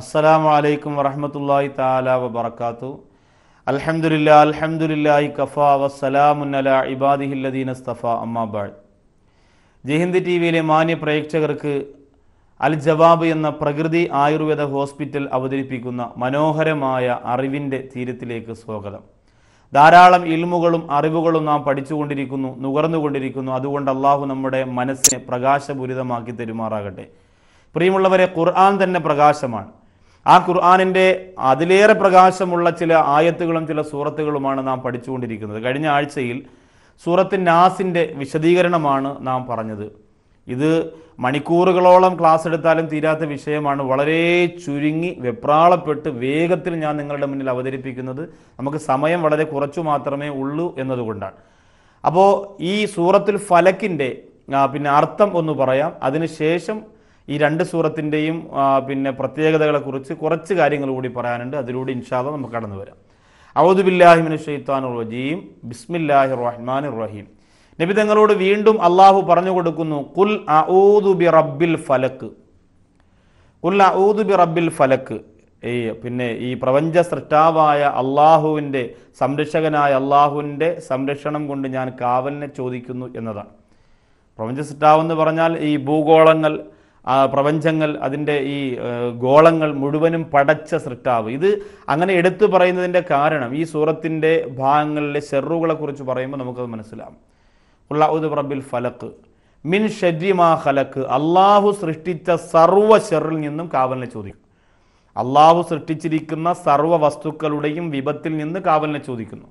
അസ്സലാമു അലൈക്കും വറഹമത്തല്ലാഹി താല വബർക്കാത്തു അൽഹംദുലില്ലാ അൽഹംദുലില്ലാഹി കഫ വസ്സലാമുന്നല ഇബാദിഹില്ലദീൻ അസ്തഫ അമ്മാബാൾ ജഹിന്ദ് ടി വിയിലെ മാന്യ പ്രേക്ഷകർക്ക് അൽ ജവാബ് എന്ന പ്രകൃതി ആയുർവേദ ഹോസ്പിറ്റൽ അവതരിപ്പിക്കുന്ന മനോഹരമായ അറിവിൻ്റെ തീരത്തിലേക്ക് സ്വാഗതം ധാരാളം ഇൽമുകളും അറിവുകളും നാം പഠിച്ചുകൊണ്ടിരിക്കുന്നു നുകർന്നുകൊണ്ടിരിക്കുന്നു അതുകൊണ്ട് അള്ളാഹു നമ്മുടെ മനസ്സിനെ പ്രകാശപൂരിതമാക്കി തെരുമാറാകട്ടെ പ്രിയമുള്ളവരെ ഖുർആൻ തന്നെ പ്രകാശമാണ് ആ ഖുർആാനിൻ്റെ അതിലേറെ പ്രകാശമുള്ള ചില ആയത്തുകളും ചില സൂറത്തുകളുമാണ് നാം പഠിച്ചുകൊണ്ടിരിക്കുന്നത് കഴിഞ്ഞ ആഴ്ചയിൽ സൂറത്ത് നാസിൻ്റെ വിശദീകരണമാണ് നാം പറഞ്ഞത് ഇത് മണിക്കൂറുകളോളം ക്ലാസ് എടുത്താലും തീരാത്ത വിഷയമാണ് വളരെ ചുരുങ്ങി വെപ്രാളപ്പെട്ട് വേഗത്തിൽ ഞാൻ നിങ്ങളുടെ മുന്നിൽ അവതരിപ്പിക്കുന്നത് നമുക്ക് സമയം വളരെ കുറച്ചു മാത്രമേ ഉള്ളൂ എന്നതുകൊണ്ടാണ് അപ്പോൾ ഈ സൂറത്തുൽ ഫലക്കിൻ്റെ പിന്നെ അർത്ഥം ഒന്ന് പറയാം അതിനുശേഷം ഈ രണ്ട് സൂറത്തിൻ്റെയും പിന്നെ പ്രത്യേകതകളെക്കുറിച്ച് കുറച്ച് കാര്യങ്ങൾ കൂടി പറയാനുണ്ട് അതിലൂടെ ഇൻഷാദ നമുക്ക് കടന്നു വരാം ഔദുബില്ലാഹിമിന് ഷെയ്ത്താൻ റജീം ബിസ്മില്ലാഹി റഹ്മാൻ റഹീം നബി തങ്ങളോട് വീണ്ടും അള്ളാഹു പറഞ്ഞു കൊടുക്കുന്നു കുൽ അഊദു ബി റബ്ബിൽ ഫലക്ക് കുൽ അഊദു ബി റബ്ബിൽ ഫലക്ക് ഈ പിന്നെ ഈ പ്രപഞ്ച സൃഷ്ടാവായ അള്ളാഹുവിൻ്റെ സംരക്ഷകനായ അള്ളാഹുവിൻ്റെ സംരക്ഷണം കൊണ്ട് ഞാൻ കാവലിനെ ചോദിക്കുന്നു എന്നതാണ് പ്രപഞ്ച സൃഷ്ടാവെന്ന് പറഞ്ഞാൽ ഈ ഭൂഗോളങ്ങൾ ആ പ്രപഞ്ചങ്ങൾ അതിൻ്റെ ഈ ഗോളങ്ങൾ മുഴുവനും പടച്ച സൃഷ്ടാവ് ഇത് അങ്ങനെ എടുത്തു പറയുന്നതിൻ്റെ കാരണം ഈ സൂറത്തിൻ്റെ ഭാഗങ്ങളിലെ കുറിച്ച് പറയുമ്പോൾ നമുക്കത് മനസ്സിലാവും ഉദ് റബ്ബിൽ ഫലക്ക് മിൻ ഷരിമാ ഖലക്ക് അള്ളാഹു സൃഷ്ടിച്ച സർവ്വ ഷെറിൽ നിന്നും കാവലിനെ ചോദിക്കും അള്ളാഹു സൃഷ്ടിച്ചിരിക്കുന്ന സർവ്വ വസ്തുക്കളുടെയും വിപത്തിൽ നിന്ന് കാവലിനെ ചോദിക്കുന്നു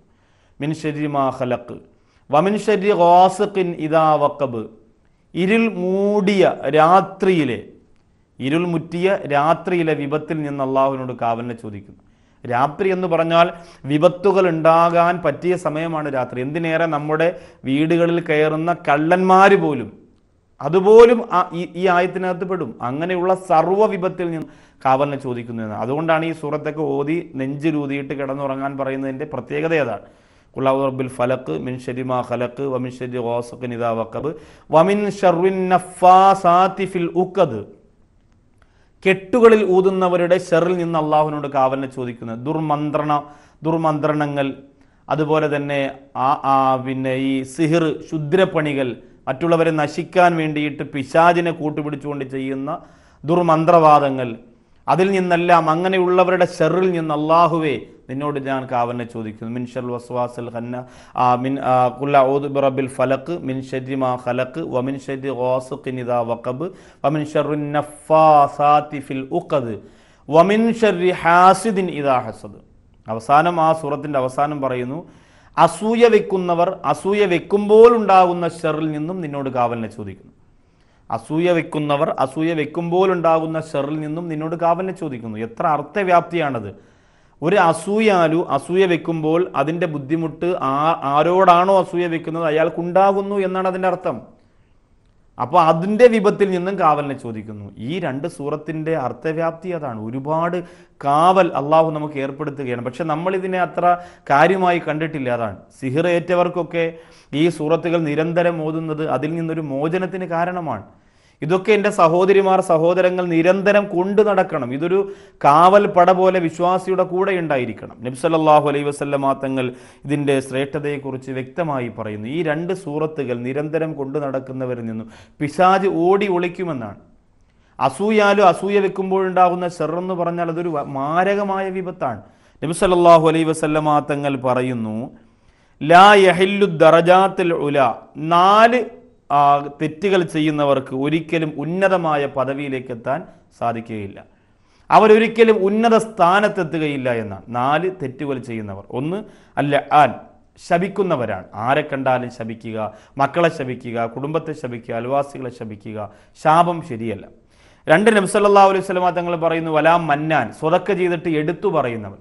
മിൻ ഷരിമാ ഖലക്ക് വമിൻ ഷരി ഗോസഖിൻ ഇദാ വക്കബ് ഇരുൾ മൂടിയ രാത്രിയിലെ ഇരുൾ മുറ്റിയ രാത്രിയിലെ വിപത്തിൽ നിന്ന് അള്ളാഹുവിനോട് കാവലിനെ ചോദിക്കുന്നു രാത്രി എന്ന് പറഞ്ഞാൽ വിപത്തുകൾ ഉണ്ടാകാൻ പറ്റിയ സമയമാണ് രാത്രി എന്തിനേറെ നമ്മുടെ വീടുകളിൽ കയറുന്ന കള്ളന്മാർ പോലും അതുപോലും ഈ ആയത്തിനകത്ത് പെടും അങ്ങനെയുള്ള സർവ്വ വിപത്തിൽ നിന്ന് കാവലിനെ ചോദിക്കുന്നു എന്നാണ് അതുകൊണ്ടാണ് ഈ സൂറത്തൊക്കെ ഓതി നെഞ്ചിലൂതിയിട്ട് കിടന്നുറങ്ങാൻ പറയുന്നതിൻ്റെ പ്രത്യേകത ഏതാണ് കുള്ളബിൽ ഫലക്ക് മിൻ ഷരിമാ ഖലക്ക് വമിൻ ഷരി ഗോസഖ് നിദാ വഖബ് വമിൻ ഷർവിൻ ഫിൽ ഉഖദ് കെട്ടുകളിൽ ഊതുന്നവരുടെ ഷെറിൽ നിന്ന് അള്ളാഹുവിനോട് കാവലിനെ ചോദിക്കുന്നത് ദുർമന്ത്രണ ദുർമന്ത്രണങ്ങൾ അതുപോലെ തന്നെ ആ പിന്നെ ഈ സിഹിർ ശുദ്രപ്പണികൾ മറ്റുള്ളവരെ നശിക്കാൻ വേണ്ടിയിട്ട് പിശാചിനെ കൂട്ടുപിടിച്ചുകൊണ്ട് ചെയ്യുന്ന ദുർമന്ത്രവാദങ്ങൾ അതിൽ നിന്നെല്ലാം അങ്ങനെയുള്ളവരുടെ ഷെറിൽ നിന്ന് അള്ളാഹുവെ നിന്നോട് ഞാൻ കാവലിനെ ചോദിക്കുന്നു മിൻ വസ്വാസൽ ഖന്ന ആ മിൻ കുല്ല ബിറബിൽ ഫലക്ക് മിൻ ഷരി മാ ഖലക്ക് വമിൻ ഷരി ഗോസുഖിനിദ വഖബ് മിൻ ഷറുൻ നഫാസാതി ഫിൽ ഉഖദ് വമിൻ ഷരി ഹാസിദിൻ ഇദാ ഹസദ് അവസാനം ആ സൂറത്തിൻ്റെ അവസാനം പറയുന്നു അസൂയ വെക്കുന്നവർ അസൂയ വെക്കുമ്പോൾ ഉണ്ടാകുന്ന ഷെറിൽ നിന്നും നിന്നോട് കാവലിനെ ചോദിക്കുന്നു അസൂയ വെക്കുന്നവർ അസൂയ വെക്കുമ്പോൾ ഉണ്ടാകുന്ന ഷെറിൽ നിന്നും നിന്നോട് കാവലിനെ ചോദിക്കുന്നു എത്ര അർത്ഥവ്യാപ്തിയാണത് ഒരു അസൂയാലു അസൂയ വെക്കുമ്പോൾ അതിൻ്റെ ബുദ്ധിമുട്ട് ആ ആരോടാണോ അസൂയ വെക്കുന്നത് അയാൾക്കുണ്ടാകുന്നു എന്നാണ് അതിൻ്റെ അർത്ഥം അപ്പോൾ അതിൻ്റെ വിപത്തിൽ നിന്നും കാവലിനെ ചോദിക്കുന്നു ഈ രണ്ട് സൂറത്തിൻ്റെ അർത്ഥവ്യാപ്തി അതാണ് ഒരുപാട് കാവൽ അള്ളാഹു നമുക്ക് ഏർപ്പെടുത്തുകയാണ് പക്ഷെ നമ്മളിതിനെ അത്ര കാര്യമായി കണ്ടിട്ടില്ല അതാണ് സിഹിറേറ്റവർക്കൊക്കെ ഈ സൂറത്തുകൾ നിരന്തരം ഓതുന്നത് അതിൽ നിന്നൊരു മോചനത്തിന് കാരണമാണ് ഇതൊക്കെ എൻ്റെ സഹോദരിമാർ സഹോദരങ്ങൾ നിരന്തരം കൊണ്ടു നടക്കണം ഇതൊരു കാവൽ പട പോലെ വിശ്വാസിയുടെ കൂടെ ഉണ്ടായിരിക്കണം നബ്സല്ലാഹു അലൈ വസ്ലമാ തങ്ങൾ ഇതിൻ്റെ ശ്രേഷ്ഠതയെക്കുറിച്ച് വ്യക്തമായി പറയുന്നു ഈ രണ്ട് സൂറത്തുകൾ നിരന്തരം കൊണ്ടു നടക്കുന്നവരിൽ നിന്നും പിശാജ് ഓടി ഒളിക്കുമെന്നാണ് അസൂയാലും അസൂയ വെക്കുമ്പോഴുണ്ടാകുന്ന ഷെറെന്ന് പറഞ്ഞാൽ അതൊരു മാരകമായ വിപത്താണ് നബിസല്ലാഹു അലൈ വസല്ലമാ തങ്ങൾ പറയുന്നു ലാ യഹില്ലു ദറജാത്തിൽ ഉല നാല് തെറ്റുകൾ ചെയ്യുന്നവർക്ക് ഒരിക്കലും ഉന്നതമായ പദവിയിലേക്ക് എത്താൻ സാധിക്കുകയില്ല അവരൊരിക്കലും ഉന്നത സ്ഥാനത്തെത്തുകയില്ല എന്നാണ് നാല് തെറ്റുകൾ ചെയ്യുന്നവർ ഒന്ന് അല്ല ആൻ ശപിക്കുന്നവരാണ് ആരെ കണ്ടാലും ശപിക്കുക മക്കളെ ശപിക്കുക കുടുംബത്തെ ശപിക്കുക അൽവാസികളെ ശപിക്കുക ശാപം ശരിയല്ല രണ്ട് നബ്സല്ലാ അലൈഹി സ്വലമ തങ്ങൾ പറയുന്നു വലാ മന്നാൻ സ്വതക്ക ചെയ്തിട്ട് എടുത്തു പറയുന്നവൻ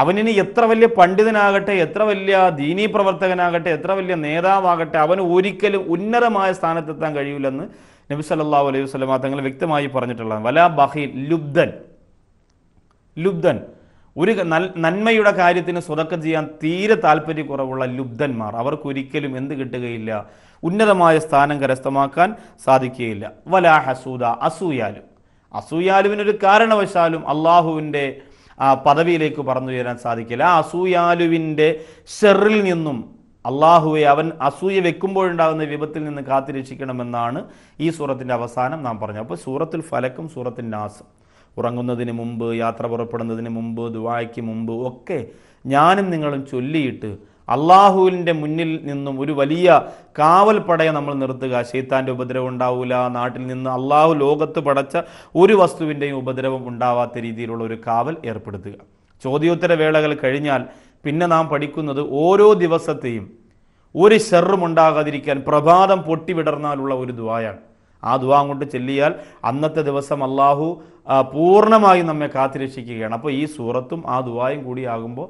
അവനിനി എത്ര വലിയ പണ്ഡിതനാകട്ടെ എത്ര വലിയ ദീനീ പ്രവർത്തകനാകട്ടെ എത്ര വലിയ നേതാവാകട്ടെ അവന് ഒരിക്കലും ഉന്നതമായ സ്ഥാനത്തെത്താൻ കഴിയില്ലെന്ന് നബി സല്ലാ അലൈഹി വസ്ലമ തങ്ങൾ വ്യക്തമായി പറഞ്ഞിട്ടുള്ളതാണ് വലാ ബഹീൽ ലുബ്ധൻ ലുബ്ധൻ ഒരു നന്മയുടെ കാര്യത്തിന് സ്വതക്കം ചെയ്യാൻ തീരെ താല്പര്യക്കുറവുള്ള ലുബ്ധന്മാർ അവർക്കൊരിക്കലും എന്ത് കിട്ടുകയില്ല ഉന്നതമായ സ്ഥാനം കരസ്ഥമാക്കാൻ സാധിക്കുകയില്ല വലാ ഹസൂദ അസൂയാലും അസൂയാലുവിനൊരു കാരണവശാലും അള്ളാഹുവിൻ്റെ ആ പദവിയിലേക്ക് പറന്നുയരാൻ സാധിക്കില്ല അസൂയാലുവിൻ്റെ ഷെറിൽ നിന്നും അള്ളാഹുവെ അവൻ അസൂയ വെക്കുമ്പോഴുണ്ടാകുന്ന വിപത്തിൽ നിന്ന് കാത്തിരക്ഷിക്കണമെന്നാണ് ഈ സൂറത്തിൻ്റെ അവസാനം നാം പറഞ്ഞു അപ്പോൾ സൂറത്തിൽ ഫലക്കും സൂറത്തിൻ നാസും ഉറങ്ങുന്നതിന് മുമ്പ് യാത്ര പുറപ്പെടുന്നതിന് മുമ്പ് ദുവായ്ക്ക് മുമ്പ് ഒക്കെ ഞാനും നിങ്ങളും ചൊല്ലിയിട്ട് അള്ളാഹുവിൻ്റെ മുന്നിൽ നിന്നും ഒരു വലിയ കാവൽ നമ്മൾ നിർത്തുക ശൈത്താൻ്റെ ഉപദ്രവം ഉണ്ടാവില്ല നാട്ടിൽ നിന്ന് അള്ളാഹു ലോകത്ത് പടച്ച ഒരു വസ്തുവിൻ്റെയും ഉപദ്രവം ഉണ്ടാവാത്ത രീതിയിലുള്ള ഒരു കാവൽ ഏർപ്പെടുത്തുക ചോദ്യോത്തര വേളകൾ കഴിഞ്ഞാൽ പിന്നെ നാം പഠിക്കുന്നത് ഓരോ ദിവസത്തെയും ഒരു ഷെറും ഉണ്ടാകാതിരിക്കാൻ പ്രഭാതം പൊട്ടിവിടർന്നാലുള്ള ഒരു ദുവായാണ് ആ ദുവാ അങ്ങോട്ട് ചെല്ലിയാൽ അന്നത്തെ ദിവസം അള്ളാഹു പൂർണ്ണമായും നമ്മെ കാത്തിരക്ഷിക്കുകയാണ് അപ്പോൾ ഈ സൂറത്തും ആ ദുവായും കൂടിയാകുമ്പോൾ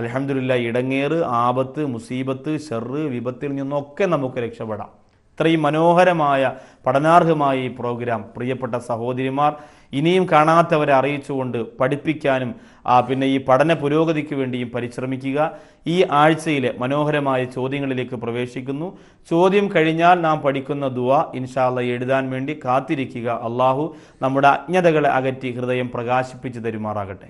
അലഹമില്ല ഇടങ്ങേറ് ആപത്ത് മുസീബത്ത് ഷെറ് വിപത്തിൽ നിന്നൊക്കെ നമുക്ക് രക്ഷപ്പെടാം ഇത്രയും മനോഹരമായ പഠനാർഹമായ ഈ പ്രോഗ്രാം പ്രിയപ്പെട്ട സഹോദരിമാർ ഇനിയും കാണാത്തവരെ അറിയിച്ചുകൊണ്ട് പഠിപ്പിക്കാനും പിന്നെ ഈ പഠന പുരോഗതിക്ക് വേണ്ടിയും പരിശ്രമിക്കുക ഈ ആഴ്ചയിലെ മനോഹരമായ ചോദ്യങ്ങളിലേക്ക് പ്രവേശിക്കുന്നു ചോദ്യം കഴിഞ്ഞാൽ നാം പഠിക്കുന്ന ദുവ ഇൻഷാല്ല എഴുതാൻ വേണ്ടി കാത്തിരിക്കുക അള്ളാഹു നമ്മുടെ അജ്ഞതകളെ അകറ്റി ഹൃദയം പ്രകാശിപ്പിച്ചു തരുമാറാകട്ടെ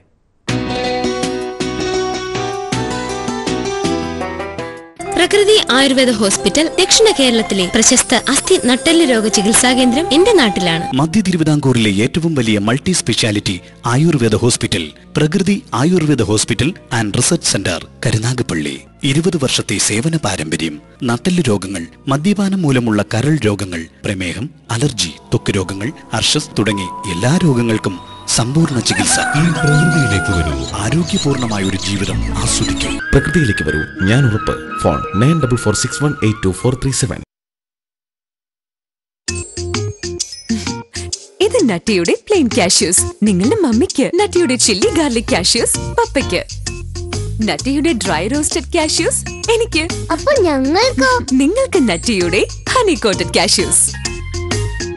പ്രകൃതി ആയുർവേദ ഹോസ്പിറ്റൽ ദക്ഷിണ കേരളത്തിലെ പ്രശസ്ത അസ്ഥി നട്ടെല്ല് രോഗ ചികിത്സാ കേന്ദ്രം എന്റെ നാട്ടിലാണ് മധ്യ തിരുവിതാംകൂറിലെ ഏറ്റവും വലിയ multi speciality Ayurveda hospital Prakriti Ayurveda hospital and research centre Karunagappally ഇരുപത് വർഷത്തെ സേവന പാരമ്പര്യം നട്ടെല്ല് രോഗങ്ങൾ മദ്യപാനം മൂലമുള്ള കരൾ രോഗങ്ങൾ പ്രമേഹം അലർജി ത്വക്ക് രോഗങ്ങൾ അർഷസ് തുടങ്ങി എല്ലാ രോഗങ്ങൾക്കും സമ്പൂർണ്ണ ചികിത്സ ഈ പ്രകൃതിയിലേക്ക് വരൂ ആരോഗ്യപൂർണമായ ഒരു ജീവിതം ആസ്വദിക്കും പ്രകൃതിയിലേക്ക് വരൂ ഞാൻ ഉറപ്പ് phone nine double four six one eight two four three seven ഇത് നട്ടിയുടെ പ്ലെയിൻ കാഷ്യൂസ് നിങ്ങളുടെ മമ്മിക്ക് നട്ടിയുടെ ചില്ലി ഗാർലിക് കാഷ്യൂസ് പപ്പയ്ക്ക് നട്ടിയുടെ ഡ്രൈ റോസ്റ്റഡ് കാഷ്യൂസ് എനിക്ക് ഞങ്ങൾക്ക് നിങ്ങൾക്ക് നട്ടിയുടെ honey coated cashews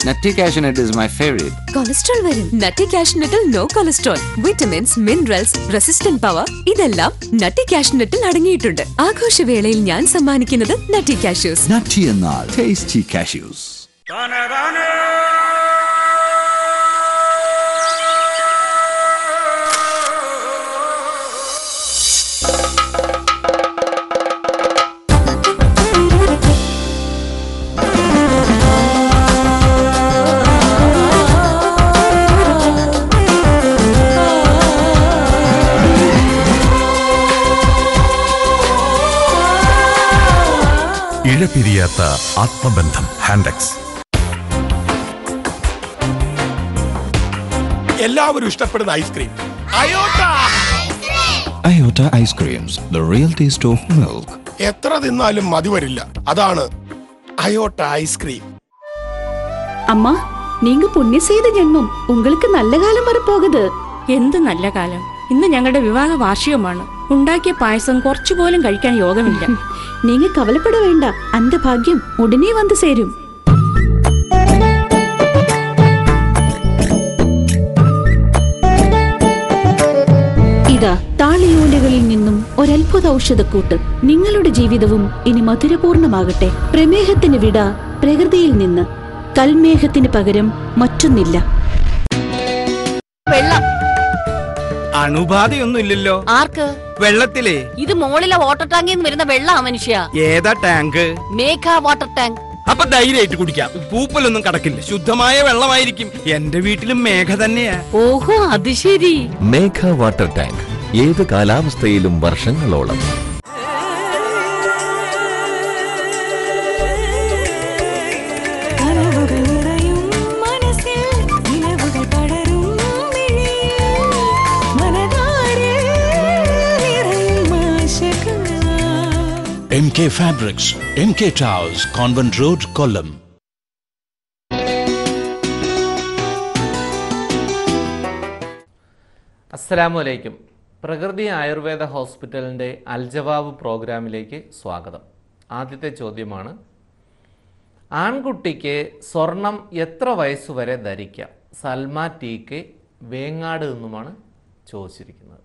Nutty cashew nut is my favourite cholesterol വരും നട്ടി കാഷ്നട്ടിൽ no cholesterol vitamins minerals resistant power ഇതെല്ലാം നട്ടി കാഷ്നട്ടിൽ അടങ്ങിയിട്ടുണ്ട് ആഘോഷവേളയിൽ ഞാൻ സമ്മാനിക്കുന്നത് നട്ടി കാഷ്യൂസ് നട്ടി എന്നാൽ ടേസ്റ്റി കാഷ്യൂസ് വിലപിരിയാത്ത ആത്മബന്ധം ഹാൻഡക്സ് എല്ലാവരും ഇഷ്ടപ്പെടുന്ന ഐസ്ക്രീം അയോട്ട അയോട്ട ice creams the real taste of milk എത്ര തിന്നാലും മതി വരില്ല അതാണ് അയോട്ട ഐസ്ക്രീം അമ്മ നിങ്ങൾ പുണ്യസേത ജന്മം ഉങ്ങൾക്ക് നല്ല കാലം காலம் வரப்போகுது എന്ത് നല്ല കാലം ഇന്ന് ഞങ്ങളുടെ വിവാഹ വാർഷികമാണ് ഉണ്ടാക്കിയ പായസം പോലും കഴിക്കാൻ യോഗമില്ല നിങ്ങൾ കവലപ്പെട വേണ്ട അന്ത ഭാഗ്യം ഉടനെ വന്നു ചേരും ഇതാ താളിയോലകളിൽ നിന്നും ഒരത്ഭുത ഔഷധക്കൂട്ട് നിങ്ങളുടെ ജീവിതവും ഇനി മധുരപൂർണമാകട്ടെ പ്രമേഹത്തിന് വിട പ്രകൃതിയിൽ നിന്ന് കൽമേഹത്തിന് പകരം മറ്റൊന്നില്ല വെള്ളം അണുബാധയൊന്നുമില്ലല്ലോ ആർക്ക് വെള്ളത്തിലേ ഇത് മോളിലെ വാട്ടർ ടാങ്കിൽ നിന്ന് വരുന്ന വെള്ളാ മനുഷ്യ ഏതാ ടാങ്ക് മേഘ വാട്ടർ ടാങ്ക് അപ്പൊ ധൈര്യമായിട്ട് കുടിക്കാം പൂപ്പലൊന്നും കടക്കില്ല ശുദ്ധമായ വെള്ളമായിരിക്കും എന്റെ വീട്ടിലും മേഘ തന്നെയാ ഓഹോ അത് ശരി മേഘ വാട്ടർ ടാങ്ക് ഏത് കാലാവസ്ഥയിലും വർഷങ്ങളോളം M K fabrics M K towers convent road Kollam അസ്സലാമലൈക്കും പ്രകൃതി ആയുർവേദ ഹോസ്പിറ്റലിൻ്റെ അൽജവാബ് പ്രോഗ്രാമിലേക്ക് സ്വാഗതം ആദ്യത്തെ ചോദ്യമാണ് ആൺകുട്ടിക്ക് സ്വർണം എത്ര വയസ്സുവരെ ധരിക്കാം സൽമ ടി കെ വേങ്ങാട് നിന്നുമാണ് ചോദിച്ചിരിക്കുന്നത്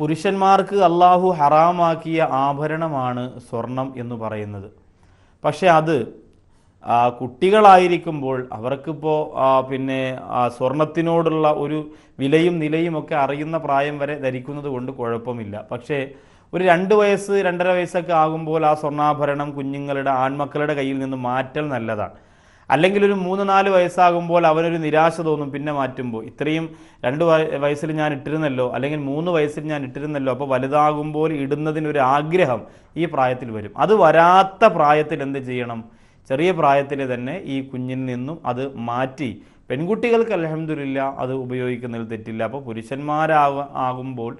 പുരുഷന്മാർക്ക് അള്ളാഹു ഹറാമാക്കിയ ആഭരണമാണ് സ്വർണം എന്ന് പറയുന്നത് പക്ഷേ അത് കുട്ടികളായിരിക്കുമ്പോൾ അവർക്കിപ്പോൾ പിന്നെ സ്വർണത്തിനോടുള്ള ഒരു വിലയും നിലയും ഒക്കെ അറിയുന്ന പ്രായം വരെ ധരിക്കുന്നത് കൊണ്ട് കുഴപ്പമില്ല പക്ഷേ ഒരു രണ്ട് വയസ്സ് രണ്ടര വയസ്സൊക്കെ ആകുമ്പോൾ ആ സ്വർണ്ണാഭരണം കുഞ്ഞുങ്ങളുടെ ആൺമക്കളുടെ കയ്യിൽ നിന്ന് മാറ്റൽ നല്ലതാണ് അല്ലെങ്കിൽ ഒരു മൂന്ന് നാല് വയസ്സാകുമ്പോൾ അവനൊരു നിരാശ തോന്നും പിന്നെ മാറ്റുമ്പോൾ ഇത്രയും രണ്ട് വയസ്സിൽ ഞാൻ ഇട്ടിരുന്നല്ലോ അല്ലെങ്കിൽ മൂന്ന് വയസ്സിൽ ഞാൻ ഇട്ടിരുന്നല്ലോ അപ്പോൾ വലുതാകുമ്പോൾ ഇടുന്നതിനൊരു ആഗ്രഹം ഈ പ്രായത്തിൽ വരും അത് വരാത്ത പ്രായത്തിൽ എന്ത് ചെയ്യണം ചെറിയ പ്രായത്തിൽ തന്നെ ഈ കുഞ്ഞിൽ നിന്നും അത് മാറ്റി പെൺകുട്ടികൾക്ക് അലഹമില്ല അത് ഉപയോഗിക്കുന്നതിൽ തെറ്റില്ല അപ്പോൾ പുരുഷന്മാരാകുമ്പോൾ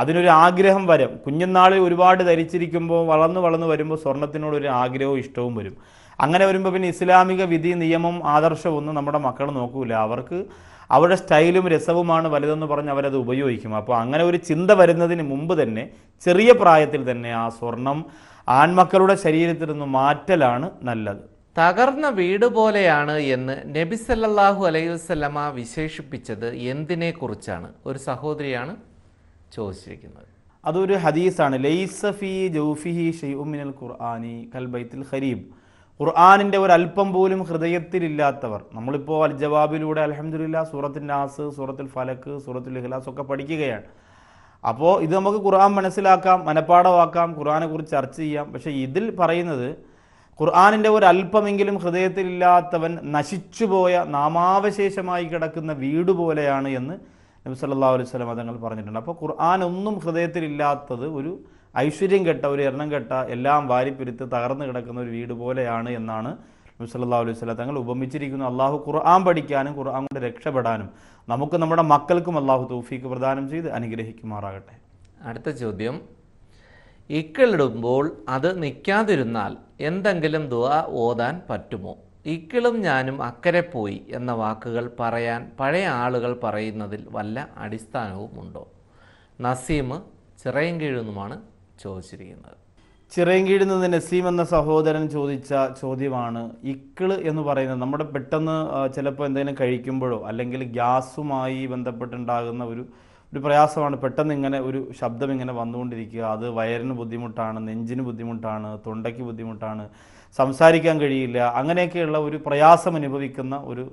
അതിനൊരു ആഗ്രഹം വരും കുഞ്ഞുനാളിൽ ഒരുപാട് ധരിച്ചിരിക്കുമ്പോൾ വളർന്നു വളർന്നു വരുമ്പോൾ സ്വർണത്തിനോടൊരു ആഗ്രഹവും ഇഷ്ടവും വരും അങ്ങനെ വരുമ്പോൾ പിന്നെ ഇസ്ലാമിക വിധി നിയമം ആദർശമൊന്നും നമ്മുടെ മക്കൾ നോക്കൂല അവർക്ക് അവരുടെ സ്റ്റൈലും രസവുമാണ് വലുതെന്ന് പറഞ്ഞ് അവരത് ഉപയോഗിക്കും അപ്പോൾ അങ്ങനെ ഒരു ചിന്ത വരുന്നതിന് മുമ്പ് തന്നെ ചെറിയ പ്രായത്തിൽ തന്നെ ആ സ്വർണം ആൺമക്കളുടെ ശരീരത്തിൽ നിന്ന് മാറ്റലാണ് നല്ലത് തകർന്ന വീട് പോലെയാണ് എന്ന് നബി സല്ലല്ലാഹു അലൈഹി വിശേഷിപ്പിച്ചത് എന്തിനെ കുറിച്ചാണ് ഒരു സഹോദരിയാണ് ചോദിച്ചിരിക്കുന്നത് അതൊരു ഹദീസാണ് ലൈസഫി ജൗഫിഹി ഷെയ്ഉമിനൽ ഖുർആാനി കൽബൈത്തിൽ ഖരീബ് ഖുർആാനിൻ്റെ ഒരു അല്പം പോലും ഹൃദയത്തിലില്ലാത്തവർ നമ്മളിപ്പോൾ അൽ ജവാബിലൂടെ അലഹമില്ല സൂറത്തിൻ നാസ് സൂറത്തിൽ ഫലക്ക് സൂറത്തിൽ ഇഖ്ലാസ് ഒക്കെ പഠിക്കുകയാണ് അപ്പോൾ ഇത് നമുക്ക് ഖുർആൻ മനസ്സിലാക്കാം മനഃപ്പാടമാക്കാം ഖുർആനെ കുറിച്ച് ചർച്ച ചെയ്യാം പക്ഷേ ഇതിൽ പറയുന്നത് ഖുർആാനിൻ്റെ ഒരു അല്പമെങ്കിലും ഹൃദയത്തിലില്ലാത്തവൻ നശിച്ചുപോയ നാമാവശേഷമായി കിടക്കുന്ന വീട് പോലെയാണ് എന്ന് നബി സല്ലാ അലൈഹി സ്വലം അതങ്ങൾ പറഞ്ഞിട്ടുണ്ട് അപ്പോൾ ഖുർആൻ ഒന്നും ഹൃദയത്തിലില്ലാത്തത് ഒരു ഐശ്വര്യം കെട്ട ഒരു എണ്ണം കെട്ട എല്ലാം വാരിപ്പിരുത്ത് തകർന്നു കിടക്കുന്ന ഒരു വീട് പോലെയാണ് എന്നാണ് നബി സല്ലാ അലൈഹി സ്വലം തങ്ങൾ ഉപമിച്ചിരിക്കുന്നു അള്ളാഹു ഖുർആൻ പഠിക്കാനും ഖുർആൻ കൊണ്ട് രക്ഷപ്പെടാനും നമുക്ക് നമ്മുടെ മക്കൾക്കും അള്ളാഹു തൗഫീക്ക് പ്രദാനം ചെയ്ത് അനുഗ്രഹിക്കുമാറാകട്ടെ അടുത്ത ചോദ്യം ഇക്കളിടുമ്പോൾ അത് നിൽക്കാതിരുന്നാൽ എന്തെങ്കിലും ദുആ ഓതാൻ പറ്റുമോ ഇക്കിളും ഞാനും അക്കരെ പോയി എന്ന വാക്കുകൾ പറയാൻ പഴയ ആളുകൾ പറയുന്നതിൽ വല്ല അടിസ്ഥാനവും ഉണ്ടോ നസീം ചിറയും കീഴുന്നുമാണ് ചോദിച്ചിരിക്കുന്നത് ചിറയും നിന്ന് നസീം എന്ന സഹോദരൻ ചോദിച്ച ചോദ്യമാണ് ഇക്കിള് എന്ന് പറയുന്നത് നമ്മുടെ പെട്ടെന്ന് ചിലപ്പോൾ എന്തെങ്കിലും കഴിക്കുമ്പോഴോ അല്ലെങ്കിൽ ഗ്യാസുമായി ബന്ധപ്പെട്ടുണ്ടാകുന്ന ഒരു ഒരു പ്രയാസമാണ് പെട്ടെന്ന് ഇങ്ങനെ ഒരു ശബ്ദം ഇങ്ങനെ വന്നുകൊണ്ടിരിക്കുക അത് വയറിന് ബുദ്ധിമുട്ടാണ് നെഞ്ചിന് ബുദ്ധിമുട്ടാണ് തൊണ്ടയ്ക്ക് ബുദ്ധിമുട്ടാണ് സംസാരിക്കാൻ കഴിയില്ല അങ്ങനെയൊക്കെയുള്ള ഒരു പ്രയാസം അനുഭവിക്കുന്ന ഒരു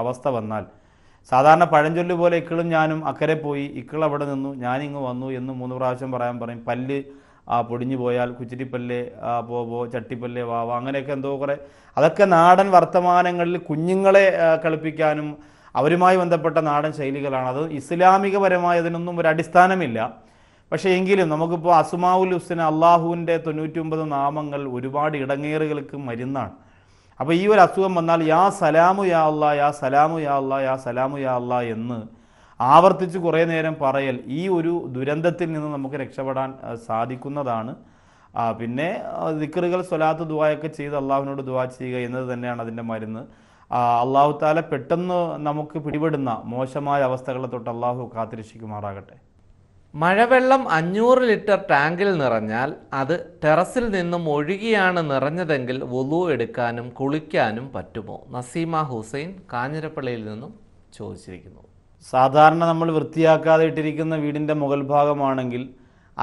അവസ്ഥ വന്നാൽ സാധാരണ പഴഞ്ചൊല്ല് പോലെ ഇക്കിളും ഞാനും അക്കരെ പോയി ഇക്കൾ അവിടെ നിന്നു ഞാനിങ്ങ് വന്നു എന്ന് മൂന്ന് പ്രാവശ്യം പറയാൻ പറയും പല്ല് പൊടിഞ്ഞു പോയാൽ കുച്ചിരിപ്പല്ല് പോ പോ ചട്ടിപ്പല്ലേ വാ അങ്ങനെയൊക്കെ എന്തോ കുറേ അതൊക്കെ നാടൻ വർത്തമാനങ്ങളിൽ കുഞ്ഞുങ്ങളെ കളിപ്പിക്കാനും അവരുമായി ബന്ധപ്പെട്ട നാടൻ ശൈലികളാണ് അത് ഇസ്ലാമികപരമായതിനൊന്നും ഒരു അടിസ്ഥാനമില്ല പക്ഷേ എങ്കിലും നമുക്കിപ്പോൾ അസുമാവുൽ ഹുസ്സിന് അള്ളാഹുവിൻ്റെ തൊണ്ണൂറ്റൊമ്പത് നാമങ്ങൾ ഒരുപാട് ഇടങ്ങേറുകൾക്ക് മരുന്നാണ് അപ്പോൾ ഈ ഒരു അസുഖം വന്നാൽ യാ സലാമു യാ അള്ളാ യാ സലാമു യാ അള്ളാ യാ സലാമു യാ അള്ളാ എന്ന് ആവർത്തിച്ച് കുറേ നേരം പറയൽ ഈ ഒരു ദുരന്തത്തിൽ നിന്ന് നമുക്ക് രക്ഷപ്പെടാൻ സാധിക്കുന്നതാണ് പിന്നെ ദിക്കറുകൾ സ്വലാത്ത് ദുവായൊക്കെ ചെയ്ത് അള്ളാഹുവിനോട് ദുവാ ചെയ്യുക എന്നത് തന്നെയാണ് അതിൻ്റെ മരുന്ന് അള്ളാഹു താല പെട്ടെന്ന് നമുക്ക് പിടിപെടുന്ന മോശമായ അവസ്ഥകളെ തൊട്ട് അള്ളാഹു കാത്തിരക്ഷിക്കുമാറാകട്ടെ മഴവെള്ളം അഞ്ഞൂറ് ലിറ്റർ ടാങ്കിൽ നിറഞ്ഞാൽ അത് ടെറസിൽ നിന്നും ഒഴുകിയാണ് നിറഞ്ഞതെങ്കിൽ വുളു എടുക്കാനും കുളിക്കാനും പറ്റുമോ നസീമ ഹുസൈൻ കാഞ്ഞിരപ്പള്ളിയിൽ നിന്നും ചോദിച്ചിരിക്കുന്നു സാധാരണ നമ്മൾ വൃത്തിയാക്കാതെ ഇട്ടിരിക്കുന്ന വീടിൻ്റെ മുകൾ ഭാഗമാണെങ്കിൽ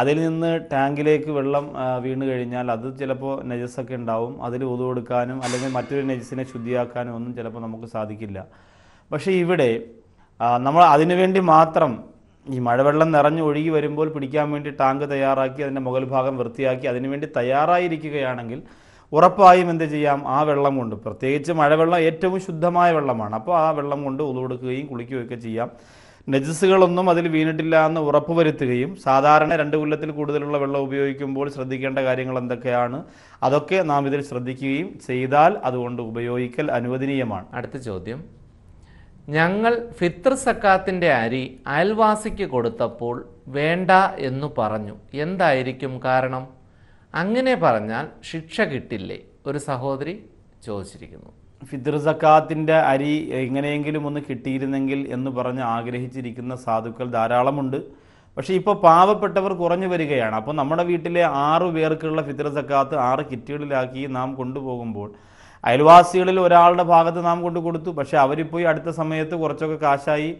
അതിൽ നിന്ന് ടാങ്കിലേക്ക് വെള്ളം വീണ് കഴിഞ്ഞാൽ അത് ചിലപ്പോൾ നജസൊക്കെ ഉണ്ടാവും അതിൽ ഒതു കൊടുക്കാനും അല്ലെങ്കിൽ മറ്റൊരു നജസിനെ ശുദ്ധിയാക്കാനും ഒന്നും ചിലപ്പോൾ നമുക്ക് സാധിക്കില്ല പക്ഷേ ഇവിടെ നമ്മൾ അതിനുവേണ്ടി മാത്രം ഈ മഴവെള്ളം നിറഞ്ഞ് ഒഴുകി വരുമ്പോൾ പിടിക്കാൻ വേണ്ടി ടാങ്ക് തയ്യാറാക്കി അതിൻ്റെ മുകൾ ഭാഗം വൃത്തിയാക്കി അതിനുവേണ്ടി തയ്യാറായിരിക്കുകയാണെങ്കിൽ ഉറപ്പായും എന്ത് ചെയ്യാം ആ വെള്ളം കൊണ്ട് പ്രത്യേകിച്ച് മഴവെള്ളം ഏറ്റവും ശുദ്ധമായ വെള്ളമാണ് അപ്പോൾ ആ വെള്ളം കൊണ്ട് ഉതുകൊടുക്കുകയും കുളിക്കുകയൊക്കെ ചെയ്യാം നജസുകളൊന്നും അതിൽ വീണിട്ടില്ല എന്ന് ഉറപ്പുവരുത്തുകയും സാധാരണ രണ്ട് കൊല്ലത്തിൽ കൂടുതലുള്ള വെള്ളം ഉപയോഗിക്കുമ്പോൾ ശ്രദ്ധിക്കേണ്ട കാര്യങ്ങൾ എന്തൊക്കെയാണ് അതൊക്കെ നാം ഇതിൽ ശ്രദ്ധിക്കുകയും ചെയ്താൽ അതുകൊണ്ട് ഉപയോഗിക്കൽ അനുവദനീയമാണ് അടുത്ത ചോദ്യം ഞങ്ങൾ ഫിത്ർ സക്കാത്തിൻ്റെ അരി അയൽവാസിക്ക് കൊടുത്തപ്പോൾ വേണ്ട എന്നു പറഞ്ഞു എന്തായിരിക്കും കാരണം അങ്ങനെ പറഞ്ഞാൽ ശിക്ഷ കിട്ടില്ലേ ഒരു സഹോദരി ചോദിച്ചിരിക്കുന്നു ഫിദർ സക്കാത്തിൻ്റെ അരി എങ്ങനെയെങ്കിലും ഒന്ന് കിട്ടിയിരുന്നെങ്കിൽ എന്ന് പറഞ്ഞ് ആഗ്രഹിച്ചിരിക്കുന്ന സാധുക്കൾ ധാരാളമുണ്ട് പക്ഷേ ഇപ്പോൾ പാവപ്പെട്ടവർ കുറഞ്ഞു വരികയാണ് അപ്പോൾ നമ്മുടെ വീട്ടിലെ ആറ് പേർക്കുള്ള ഫിദർ സക്കാത്ത് ആറ് കിറ്റുകളിലാക്കി നാം കൊണ്ടുപോകുമ്പോൾ അയൽവാസികളിൽ ഒരാളുടെ ഭാഗത്ത് നാം കൊണ്ട് കൊടുത്തു പക്ഷേ അവരിപ്പോയി അടുത്ത സമയത്ത് കുറച്ചൊക്കെ കാശായി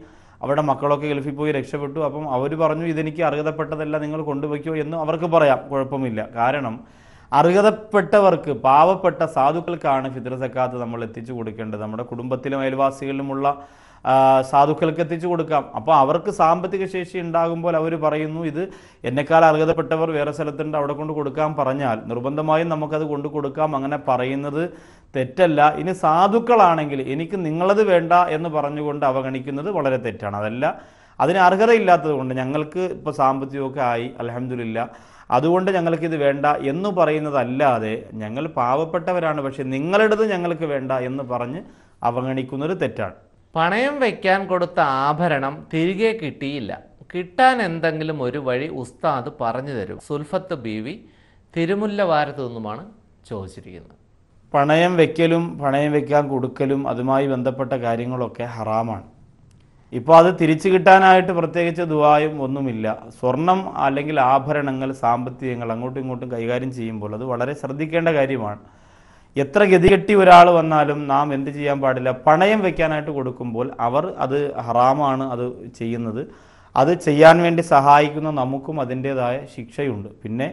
അവരുടെ മക്കളൊക്കെ ഗൾഫിൽ പോയി രക്ഷപ്പെട്ടു അപ്പം അവർ പറഞ്ഞു ഇതെനിക്ക് അർഹതപ്പെട്ടതല്ല നിങ്ങൾ കൊണ്ടുവയ്ക്കോ എന്ന് അവർക്ക് പറയാം കുഴപ്പമില്ല കാരണം അർഹതപ്പെട്ടവർക്ക് പാവപ്പെട്ട സാധുക്കൾക്കാണ് ഫിത്ര സക്കാത്ത് നമ്മൾ എത്തിച്ചു കൊടുക്കേണ്ടത് നമ്മുടെ കുടുംബത്തിലും അയൽവാസികളിലുമുള്ള സാധുക്കൾക്ക് എത്തിച്ചു കൊടുക്കാം അപ്പോൾ അവർക്ക് സാമ്പത്തിക ശേഷി ഉണ്ടാകുമ്പോൾ അവർ പറയുന്നു ഇത് എന്നെക്കാൾ അർഹതപ്പെട്ടവർ വേറെ സ്ഥലത്തുണ്ട് അവിടെ കൊണ്ട് കൊടുക്കാൻ പറഞ്ഞാൽ നിർബന്ധമായും നമുക്കത് കൊണ്ടു കൊടുക്കാം അങ്ങനെ പറയുന്നത് തെറ്റല്ല ഇനി സാധുക്കളാണെങ്കിൽ എനിക്ക് നിങ്ങളത് വേണ്ട എന്ന് പറഞ്ഞുകൊണ്ട് അവഗണിക്കുന്നത് വളരെ തെറ്റാണ് അതല്ല അതിന് അർഹതയില്ലാത്തത് കൊണ്ട് ഞങ്ങൾക്ക് ഇപ്പോൾ സാമ്പത്തികമൊക്കെ ആയി അലഹമില്ല അതുകൊണ്ട് ഞങ്ങൾക്കിത് വേണ്ട എന്ന് പറയുന്നതല്ലാതെ ഞങ്ങൾ പാവപ്പെട്ടവരാണ് പക്ഷേ നിങ്ങളുടേത് ഞങ്ങൾക്ക് വേണ്ട എന്ന് പറഞ്ഞ് അവഗണിക്കുന്നത് തെറ്റാണ് പണയം വയ്ക്കാൻ കൊടുത്ത ആഭരണം തിരികെ കിട്ടിയില്ല കിട്ടാൻ എന്തെങ്കിലും ഒരു വഴി ഉസ്താദ് പറഞ്ഞു തരും സുൽഫത്ത് ബീവി തിരുമുല്ലവാരത്തു നിന്നുമാണ് ചോദിച്ചിരിക്കുന്നത് പണയം വെക്കലും പണയം വെക്കാൻ കൊടുക്കലും അതുമായി ബന്ധപ്പെട്ട കാര്യങ്ങളൊക്കെ ഹറാമാണ് ഇപ്പോൾ അത് തിരിച്ചു കിട്ടാനായിട്ട് പ്രത്യേകിച്ച് ദുവായും ഒന്നുമില്ല സ്വർണം അല്ലെങ്കിൽ ആഭരണങ്ങൾ സാമ്പത്തികങ്ങൾ അങ്ങോട്ടും ഇങ്ങോട്ടും കൈകാര്യം ചെയ്യുമ്പോൾ അത് വളരെ ശ്രദ്ധിക്കേണ്ട കാര്യമാണ് എത്ര ഗതികെട്ടി ഒരാൾ വന്നാലും നാം എന്ത് ചെയ്യാൻ പാടില്ല പണയം വെക്കാനായിട്ട് കൊടുക്കുമ്പോൾ അവർ അത് ഹറാമാണ് അത് ചെയ്യുന്നത് അത് ചെയ്യാൻ വേണ്ടി സഹായിക്കുന്ന നമുക്കും അതിൻ്റേതായ ശിക്ഷയുണ്ട് പിന്നെ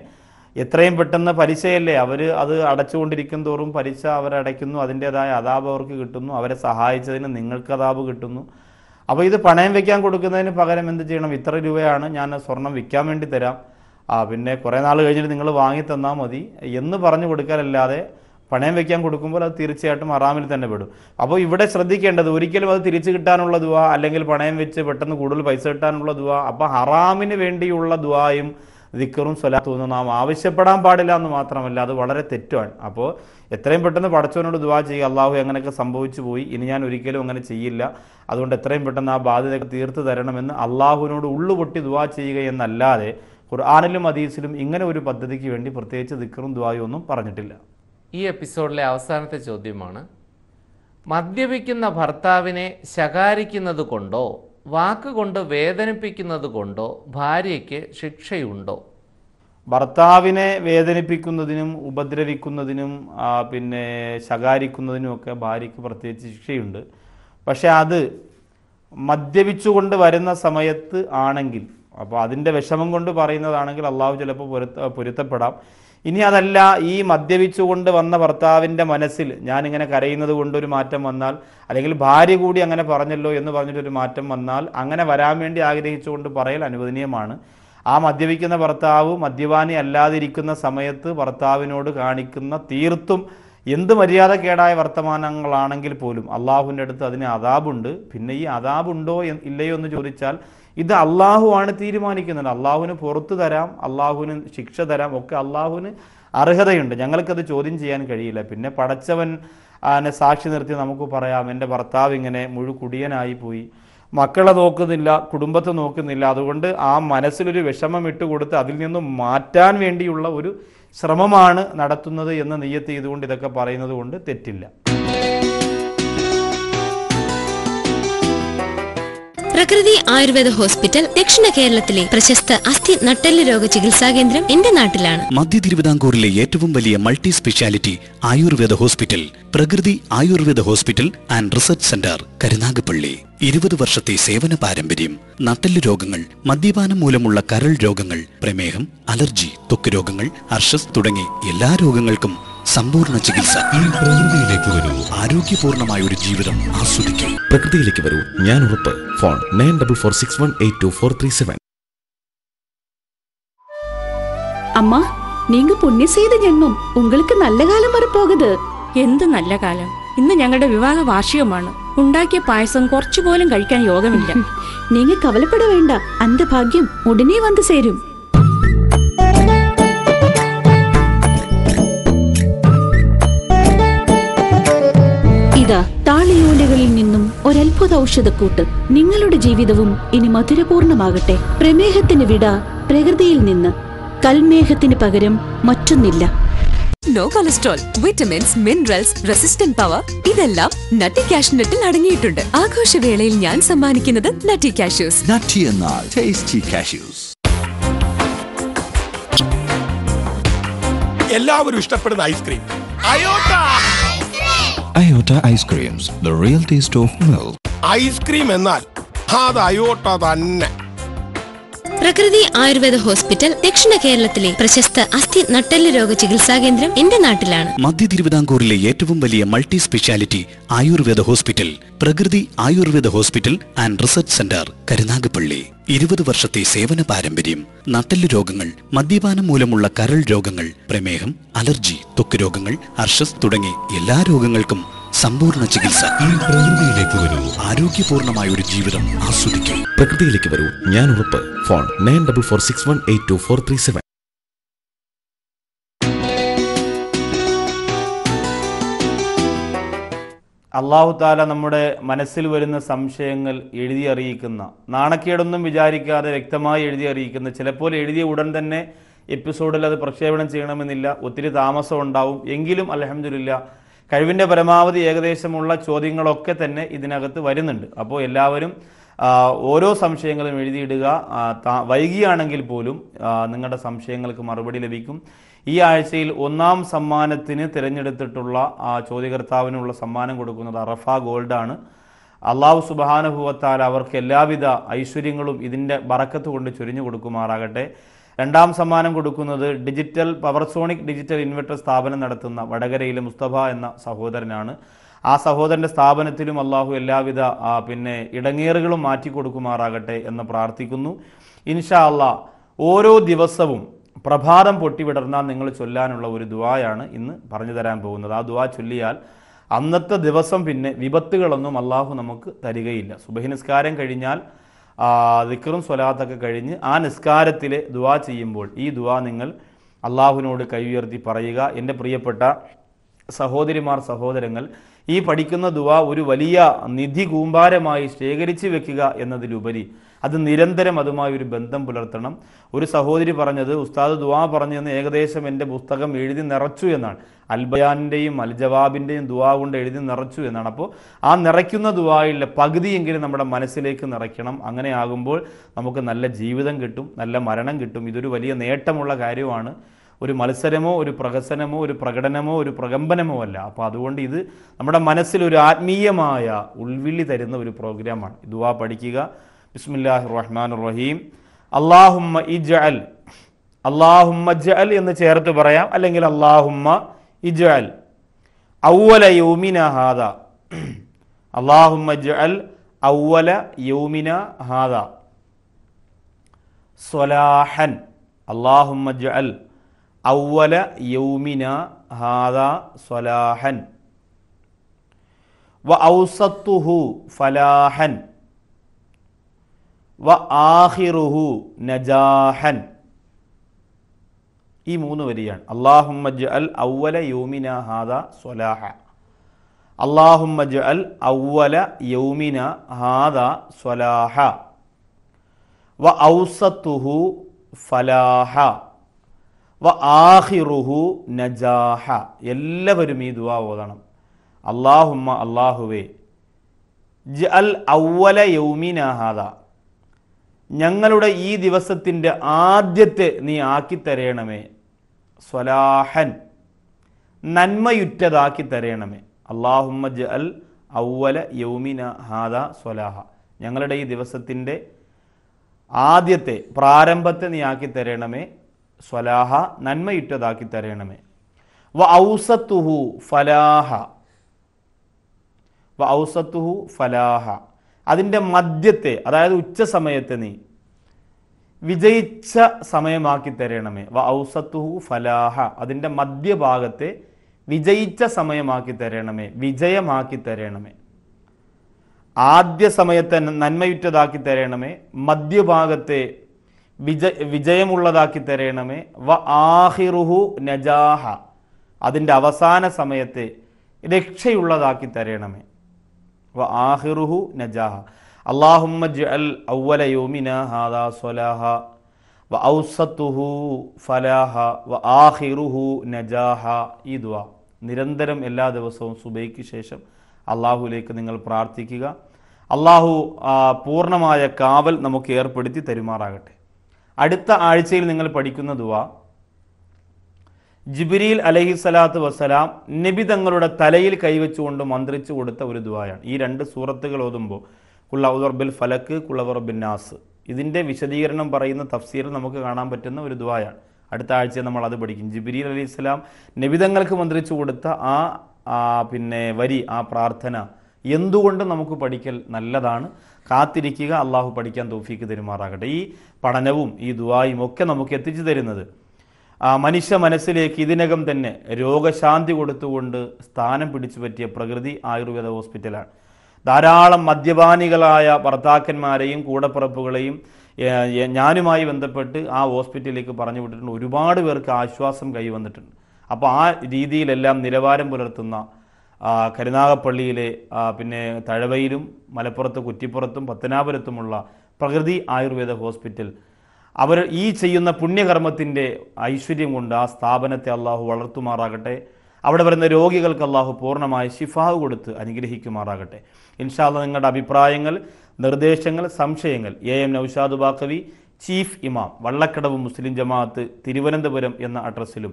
എത്രയും പെട്ടെന്ന് പലിശയല്ലേ അവർ അത് അടച്ചുകൊണ്ടിരിക്കും തോറും പലിശ അവരടയ്ക്കുന്നു അതിൻ്റേതായ അതാപ് അവർക്ക് കിട്ടുന്നു അവരെ സഹായിച്ചതിന് നിങ്ങൾക്ക് അതാപ് കിട്ടുന്നു അപ്പോൾ ഇത് പണയം വെക്കാൻ കൊടുക്കുന്നതിന് പകരം എന്ത് ചെയ്യണം ഇത്ര രൂപയാണ് ഞാൻ സ്വർണം വിൽക്കാൻ വേണ്ടി തരാം ആ പിന്നെ കുറേ നാൾ കഴിഞ്ഞിട്ട് നിങ്ങൾ വാങ്ങി തന്നാൽ മതി എന്ന് പറഞ്ഞു കൊടുക്കാനല്ലാതെ പണയം വെക്കാൻ കൊടുക്കുമ്പോൾ അത് തീർച്ചയായിട്ടും അറാമിൽ തന്നെ പെടും അപ്പോൾ ഇവിടെ ശ്രദ്ധിക്കേണ്ടത് ഒരിക്കലും അത് തിരിച്ചു കിട്ടാനുള്ള ദുവാ അല്ലെങ്കിൽ പണയം വെച്ച് പെട്ടെന്ന് കൂടുതൽ പൈസ കിട്ടാനുള്ള ദുവാ അപ്പോൾ ഹറാമിന് വേണ്ടിയുള്ള ദുവായും ദിക്കറും സ്വലാത്തും നാം ആവശ്യപ്പെടാൻ പാടില്ല എന്ന് മാത്രമല്ല അത് വളരെ തെറ്റുമാണ് അപ്പോൾ എത്രയും പെട്ടെന്ന് പടച്ചവനോട് ദുവാ ചെയ്യുക അള്ളാഹു എങ്ങനെയൊക്കെ സംഭവിച്ചു പോയി ഇനി ഞാൻ ഒരിക്കലും അങ്ങനെ ചെയ്യില്ല അതുകൊണ്ട് എത്രയും പെട്ടെന്ന് ആ ബാധ്യത തീർത്ത് തരണമെന്ന് അള്ളാഹുവിനോട് ഉള്ളുപൊട്ടി ദുവാ ചെയ്യുക എന്നല്ലാതെ ഖുർആാനിലും അദീസിലും ഇങ്ങനെ ഒരു പദ്ധതിക്ക് വേണ്ടി പ്രത്യേകിച്ച് ദിക്കറും ദുവായും ഒന്നും പറഞ്ഞിട്ടില്ല ഈ എപ്പിസോഡിലെ അവസാനത്തെ ചോദ്യമാണ് മദ്യപിക്കുന്ന ഭർത്താവിനെ ശകാരിക്കുന്നത് കൊണ്ടോ വാക്കുകൊണ്ട് വേദനിപ്പിക്കുന്നത് കൊണ്ടോ ഭാര്യയ്ക്ക് ശിക്ഷയുണ്ടോ ഭർത്താവിനെ വേദനിപ്പിക്കുന്നതിനും ഉപദ്രവിക്കുന്നതിനും പിന്നെ ഒക്കെ ഭാര്യയ്ക്ക് പ്രത്യേകിച്ച് ശിക്ഷയുണ്ട് പക്ഷേ അത് മദ്യപിച്ചുകൊണ്ട് വരുന്ന സമയത്ത് ആണെങ്കിൽ അപ്പോൾ അതിൻ്റെ വിഷമം കൊണ്ട് പറയുന്നതാണെങ്കിൽ അള്ളാഹു ചിലപ്പോൾ പൊരുത്ത പൊരുത്തപ്പെടാം ഇനി അതല്ല ഈ മദ്യപിച്ചുകൊണ്ട് വന്ന ഭർത്താവിൻ്റെ മനസ്സിൽ ഞാൻ ഇങ്ങനെ കരയുന്നത് കൊണ്ട് ഒരു മാറ്റം വന്നാൽ അല്ലെങ്കിൽ ഭാര്യ കൂടി അങ്ങനെ പറഞ്ഞല്ലോ എന്ന് പറഞ്ഞിട്ടൊരു മാറ്റം വന്നാൽ അങ്ങനെ വരാൻ വേണ്ടി ആഗ്രഹിച്ചുകൊണ്ട് പറയൽ അനുവദനീയമാണ് ആ മദ്യപിക്കുന്ന ഭർത്താവ് മദ്യപാനി അല്ലാതിരിക്കുന്ന സമയത്ത് ഭർത്താവിനോട് കാണിക്കുന്ന തീർത്തും എന്ത് മര്യാദക്കേടായ വർത്തമാനങ്ങളാണെങ്കിൽ പോലും അള്ളാഹുവിൻ്റെ അടുത്ത് അതിന് അതാബുണ്ട് പിന്നെ ഈ അതാബുണ്ടോ ഇല്ലയോ എന്ന് ചോദിച്ചാൽ ഇത് അള്ളാഹു ആണ് തീരുമാനിക്കുന്നത് അള്ളാഹുവിന് പുറത്തു തരാം അള്ളാഹുവിന് ശിക്ഷ തരാം ഒക്കെ അള്ളാഹുവിന് അർഹതയുണ്ട് ഞങ്ങൾക്കത് ചോദ്യം ചെയ്യാൻ കഴിയില്ല പിന്നെ പടച്ചവൻ അതിനെ സാക്ഷി നിർത്തി നമുക്ക് പറയാം എൻ്റെ ഭർത്താവ് ഇങ്ങനെ മുഴുക്കുടിയനായി പോയി മക്കളെ നോക്കുന്നില്ല കുടുംബത്തെ നോക്കുന്നില്ല അതുകൊണ്ട് ആ മനസ്സിലൊരു വിഷമം ഇട്ടുകൊടുത്ത് അതിൽ നിന്നും മാറ്റാൻ വേണ്ടിയുള്ള ഒരു ശ്രമമാണ് നടത്തുന്നത് എന്ന് നെയ്യത്ത് ചെയ്തുകൊണ്ട് ഇതൊക്കെ പറയുന്നത് കൊണ്ട് തെറ്റില്ല പ്രകൃതി ആയുർവേദ ഹോസ്പിറ്റൽ ദക്ഷിണ കേരളത്തിലെ പ്രശസ്ത അസ്ഥി നട്ടെല്ല് രോഗ ചികിത്സാ കേന്ദ്രം എന്റെ നാട്ടിലാണ് മധ്യ തിരുവിതാംകൂറിലെ ഏറ്റവും വലിയ multi speciality Ayurveda hospital Prakriti Ayurveda hospital and research centre Karunagappally ഇരുപത് വർഷത്തെ സേവന പാരമ്പര്യം നട്ടെല്ല് രോഗങ്ങൾ മദ്യപാനം മൂലമുള്ള കരൾ രോഗങ്ങൾ പ്രമേഹം അലർജി തൊക്ക് രോഗങ്ങൾ അർഷസ് തുടങ്ങി എല്ലാ രോഗങ്ങൾക്കും സമ്പൂർണ്ണ ചികിത്സ പ്രകൃതിയിലേക്ക് വരൂ ആരോഗ്യപൂർണമായ ഒരു ജീവിതം ആസ്വദിക്കൂ പ്രകൃതിയിലേക്ക് വരൂ ഞാൻ ഉറപ്പ് phone nine double four six one eight two four three seven அம்மா நீங்க புண்ணியம் செய்த ஜென்மம் உங்களுக்கு நல்ல காலம் வரப்போகுது എന്ത് നല്ല കാലം ഇന്ന് ഞങ്ങളുടെ വിവാഹ വാർഷികമാണ് ഉണ്ടാക്കിയ പായസം കുറച്ചു പോലും കഴിക്കാൻ യോഗമില്ല നിങ്ങൾ കവലപ്പെടേണ്ട வேண்டாம் ഭാഗ്യം பாக்கியம் உடனே வந்து താളിയോലകളിൽ നിന്നും ഒരത്ഭുത ഔഷധക്കൂട്ട് നിങ്ങളുടെ ജീവിതവും ഇനി മധുരപൂർണമാകട്ടെ പ്രമേഹത്തിന് വിട പ്രകൃതിയിൽ നിന്ന് കൽമേഹത്തിന് പകരം മറ്റൊന്നില്ല no cholesterol vitamins minerals resistant power ഇതെല്ലാം നട്ടി കാഷ്നട്ടിൽ അടങ്ങിയിട്ടുണ്ട് ആഘോഷവേളയിൽ ഞാൻ സമ്മാനിക്കുന്നത് നട്ടി കാഷ്യൂസ് നട്ടി എന്നാൽ ടേസ്റ്റി കാഷ്യൂസ് എല്ലാവരും ഇഷ്ടപ്പെടുന്ന ഐസ്ക്രീം അയോട്ട ice creams the real taste of wealth ice cream എന്നാൽ അത് അയോട്ട തന്നെ പ്രകൃതി ആയുർവേദ ഹോസ്പിറ്റൽ ദക്ഷിണ കേരളത്തിലെ പ്രശസ്ത അസ്ഥി നട്ടെല്ല് രോഗ ചികിത്സാ കേന്ദ്രം എന്റെ നാട്ടിലാണ് മധ്യ തിരുവിതാംകൂറിലെ ഏറ്റവും വലിയ multi speciality Ayurveda hospital Prakriti Ayurveda hospital and research centre Karunagappally ഇരുപത് വർഷത്തെ സേവന പാരമ്പര്യം നട്ടെല്ല് രോഗങ്ങൾ മദ്യപാനം മൂലമുള്ള കരൾ രോഗങ്ങൾ പ്രമേഹം അലർജി തൊക്ക് രോഗങ്ങൾ അർഷസ് തുടങ്ങി എല്ലാ രോഗങ്ങൾക്കും സമ്പൂർണ്ണ ചികിത്സ ഈ പ്രകൃതിയിലേക്ക് വരൂ ആരോഗ്യപൂർണമായ ഒരു ജീവിതം ആസ്വദിക്കും പ്രകൃതിയിലേക്ക് വരൂ ഞാൻ ഉറപ്പ് phone nine double four six one eight two four three seven അള്ളാഹു താല നമ്മുടെ മനസ്സിൽ വരുന്ന സംശയങ്ങൾ എഴുതി അറിയിക്കുന്ന നാണക്കേടൊന്നും വിചാരിക്കാതെ വ്യക്തമായി എഴുതി അറിയിക്കുന്ന ചിലപ്പോൾ എഴുതിയ ഉടൻ തന്നെ എപ്പിസോഡിൽ അത് പ്രക്ഷേപണം ചെയ്യണമെന്നില്ല ഒത്തിരി താമസം ഉണ്ടാവും എങ്കിലും അലഹമില്ല കഴിവിൻ്റെ പരമാവധി ഏകദേശമുള്ള ചോദ്യങ്ങളൊക്കെ തന്നെ ഇതിനകത്ത് വരുന്നുണ്ട് അപ്പോൾ എല്ലാവരും ഓരോ സംശയങ്ങളും എഴുതിയിടുക വൈകിയാണെങ്കിൽ പോലും നിങ്ങളുടെ സംശയങ്ങൾക്ക് മറുപടി ലഭിക്കും ഈ ആഴ്ചയിൽ ഒന്നാം സമ്മാനത്തിന് തിരഞ്ഞെടുത്തിട്ടുള്ള ചോദ്യകർത്താവിനുള്ള സമ്മാനം കൊടുക്കുന്നത് അറഫ ഗോൾഡാണ് അള്ളാഹു സുബാനുഭവത്താൽ അവർക്ക് എല്ലാവിധ ഐശ്വര്യങ്ങളും ഇതിൻ്റെ ബറക്കത്ത് കൊണ്ട് ചൊരിഞ്ഞു കൊടുക്കുമാറാകട്ടെ രണ്ടാം സമ്മാനം കൊടുക്കുന്നത് ഡിജിറ്റൽ പവർസോണിക് ഡിജിറ്റൽ ഇൻവെർട്ടർ സ്ഥാപനം നടത്തുന്ന വടകരയിലെ മുസ്തഫ എന്ന സഹോദരനാണ് ആ സഹോദരൻ്റെ സ്ഥാപനത്തിലും അള്ളാഹു എല്ലാവിധ പിന്നെ ഇടങ്ങേറുകളും മാറ്റിക്കൊടുക്കുമാറാകട്ടെ എന്ന് പ്രാർത്ഥിക്കുന്നു ഇൻഷാ അള്ളാ ഓരോ ദിവസവും പ്രഭാതം പൊട്ടിവിടർന്നാൽ നിങ്ങൾ ചൊല്ലാനുള്ള ഒരു ദുവായാണ് ഇന്ന് പറഞ്ഞു തരാൻ പോകുന്നത് ആ ദുവാ ചൊല്ലിയാൽ അന്നത്തെ ദിവസം പിന്നെ വിപത്തുകളൊന്നും അള്ളാഹു നമുക്ക് തരികയില്ല സുബഹി കഴിഞ്ഞാൽ ദിക്കറും സ്വലാത്തൊക്കെ കഴിഞ്ഞ് ആ നിസ്കാരത്തിൽ ദുവാ ചെയ്യുമ്പോൾ ഈ ദുവാ നിങ്ങൾ അള്ളാഹുവിനോട് കൈയുയർത്തി പറയുക എൻ്റെ പ്രിയപ്പെട്ട സഹോദരിമാർ സഹോദരങ്ങൾ ഈ പഠിക്കുന്ന ദുവാ ഒരു വലിയ നിധി കൂമ്പാരമായി ശേഖരിച്ചു വെക്കുക എന്നതിലുപരി അത് നിരന്തരം അതുമായി ഒരു ബന്ധം പുലർത്തണം ഒരു സഹോദരി പറഞ്ഞത് ഉസ്താദ് ദുവാ പറഞ്ഞെന്ന് ഏകദേശം എൻ്റെ പുസ്തകം എഴുതി നിറച്ചു എന്നാണ് അൽബയാനിൻ്റെയും അൽജവാബിൻ്റെയും ദുവാ കൊണ്ട് എഴുതി നിറച്ചു എന്നാണ് അപ്പോൾ ആ നിറയ്ക്കുന്ന ദുവായിലെ പകുതിയെങ്കിലും നമ്മുടെ മനസ്സിലേക്ക് നിറയ്ക്കണം അങ്ങനെ ആകുമ്പോൾ നമുക്ക് നല്ല ജീവിതം കിട്ടും നല്ല മരണം കിട്ടും ഇതൊരു വലിയ നേട്ടമുള്ള കാര്യമാണ് ഒരു മത്സരമോ ഒരു പ്രഹസനമോ ഒരു പ്രകടനമോ ഒരു പ്രകമ്പനമോ അല്ല അപ്പോൾ അതുകൊണ്ട് ഇത് നമ്മുടെ മനസ്സിൽ ഒരു ആത്മീയമായ ഉൾവിളി തരുന്ന ഒരു പ്രോഗ്രാമാണ് ദുവാ പഠിക്കുക ബിസ്മില്ലാഹി റഹ്മാൻ റഹീം അള്ളാഹുമ്മ അൽ അള്ളാഹുമ്മ അൽ എന്ന് ചേർത്ത് പറയാം അല്ലെങ്കിൽ അള്ളാഹുമ്മ അൽ ഔവല യൗമിന ഹാദ അള്ളാഹുമ്മ അൽ ഔവല യൗമിന ഹാദ സ്വലാഹൻ അള്ളാഹുമ്മ അൽ ഔവല യൗമിന ഹാദ സ്വലാഹൻ വ ഔസത്തുഹു ഫലാഹൻ വ ആഹിറുഹു നജാഹൻ ഈ മൂന്ന് വരിയാണ് അള്ളാഹുമ്മജ് അൽ ഔവല യൗമിന ഹാദ സ്വലാഹ അള്ളാഹുമ്മജ് അൽ ഔവല യൗമിന ഹാദ സ്വലാഹ വ ഔസത്തുഹു ഫലാഹ വ ആഹിറുഹു നജാഹ എല്ലാവരും ഈ ദുവാ ഓതണം അള്ളാഹുമ്മ അള്ളാഹുവേ ജ അൽ ഔവല യൗമിന ഹാദ ഞങ്ങളുടെ ഈ ദിവസത്തിൻ്റെ ആദ്യത്തെ നീ ആക്കി തരയണമേ സ്വലാഹൻ നന്മയുറ്റതാക്കി തരയണമേ അള്ളാഹുമ്മജ് അൽ ഔവല യൗമിന ഹാദ സ്വലാഹ ഞങ്ങളുടെ ഈ ദിവസത്തിൻ്റെ ആദ്യത്തെ പ്രാരംഭത്തെ നീ ആക്കി തരയണമേ സ്വലാഹ നന്മയിട്ടതാക്കി തരയണമേ വ ഔസത്തുഹു ഫലാഹ വ ഔസത്തുഹു ഫലാഹ അതിൻ്റെ മദ്യത്തെ അതായത് ഉച്ച സമയത്തെ നീ വിജയിച്ച സമയമാക്കി തരണമേ വ ഔസത്തുഹു ഫലാഹ അതിൻ്റെ മധ്യഭാഗത്തെ വിജയിച്ച സമയമാക്കി തരണമേ വിജയമാക്കി തരണമേ ആദ്യ സമയത്തെ നന്മയുറ്റതാക്കി തരണമേ മധ്യഭാഗത്തെ വിജ വിജയമുള്ളതാക്കി തരണമേ വ ആഹിറുഹു നജാഹ അതിൻ്റെ അവസാന സമയത്തെ രക്ഷയുള്ളതാക്കി തരണമേ വ ആഹിറുഹു നജാഹ അള്ളാഹുമ്മ ജഅൽ അവല യോമിന ഹാദാ സ്വലാഹ വ ഔസത്തുഹു ഫലാഹ വ ആഹിറുഹു നജാഹ ഈ ദുവ നിരന്തരം എല്ലാ ദിവസവും സുബൈക്ക് ശേഷം അള്ളാഹുലേക്ക് നിങ്ങൾ പ്രാർത്ഥിക്കുക അള്ളാഹു പൂർണ്ണമായ കാവൽ നമുക്ക് ഏർപ്പെടുത്തി തരുമാറാകട്ടെ അടുത്ത ആഴ്ചയിൽ നിങ്ങൾ പഠിക്കുന്ന ദുവ ജിബിരിയിൽ അലഹി സ്വലാത്തു വസ്സലാം നബി തങ്ങളുടെ തലയിൽ കൈവച്ചുകൊണ്ട് മന്ത്രിച്ചു കൊടുത്ത ഒരു ദുവായാണ് ഈ രണ്ട് സൂറത്തുകൾ ഓതുമ്പോൾ കുള്ളബിൽ ഫലക്ക് കുള്ളവർബിൻ നാസ് ഇതിൻ്റെ വിശദീകരണം പറയുന്ന തഫ്സീർ നമുക്ക് കാണാൻ പറ്റുന്ന ഒരു ദുവായാണ് അടുത്ത ആഴ്ച നമ്മൾ അത് പഠിക്കും ജിബിരി അലി ഇസ്ലാം നിബിതങ്ങൾക്ക് മന്ത്രിച്ചു കൊടുത്ത ആ പിന്നെ വരി ആ പ്രാർത്ഥന എന്തുകൊണ്ട് നമുക്ക് പഠിക്കൽ നല്ലതാണ് കാത്തിരിക്കുക അള്ളാഹു പഠിക്കാൻ തോഫീക്ക് തെരുമാറാകട്ടെ ഈ പഠനവും ഈ ദുവായും ഒക്കെ നമുക്ക് എത്തിച്ചു തരുന്നത് മനുഷ്യ മനസ്സിലേക്ക് ഇതിനകം തന്നെ രോഗശാന്തി കൊടുത്തുകൊണ്ട് സ്ഥാനം പിടിച്ചു പറ്റിയ പ്രകൃതി ആയുർവേദ ഹോസ്പിറ്റലാണ് ധാരാളം മദ്യപാനികളായ ഭർത്താക്കന്മാരെയും കൂടപ്പിറപ്പുകളെയും ഞാനുമായി ബന്ധപ്പെട്ട് ആ ഹോസ്പിറ്റലിലേക്ക് പറഞ്ഞു വിട്ടിട്ടുണ്ട് ഒരുപാട് പേർക്ക് ആശ്വാസം കൈവന്നിട്ടുണ്ട് അപ്പോൾ ആ രീതിയിലെല്ലാം നിലവാരം പുലർത്തുന്ന കരുനാഗപ്പള്ളിയിലെ പിന്നെ തഴവയിലും മലപ്പുറത്ത് കുറ്റിപ്പുറത്തും പത്തനാപുരത്തുമുള്ള പ്രകൃതി ആയുർവേദ ഹോസ്പിറ്റൽ അവർ ഈ ചെയ്യുന്ന പുണ്യകർമ്മത്തിൻ്റെ ഐശ്വര്യം കൊണ്ട് ആ സ്ഥാപനത്തെ അള്ളാഹു വളർത്തുമാറാകട്ടെ അവിടെ വരുന്ന രോഗികൾക്ക് അള്ളാഹു പൂർണ്ണമായി ശിഫാവ് കൊടുത്ത് അനുഗ്രഹിക്കുമാറാകട്ടെ ഇൻഷാല്ല നിങ്ങളുടെ അഭിപ്രായങ്ങൾ നിർദ്ദേശങ്ങൾ സംശയങ്ങൾ A M Naushad Baqavi chief ഇമാം വള്ളക്കടവ് മുസ്ലിം ജമാഅത്ത് തിരുവനന്തപുരം എന്ന അഡ്രസ്സിലും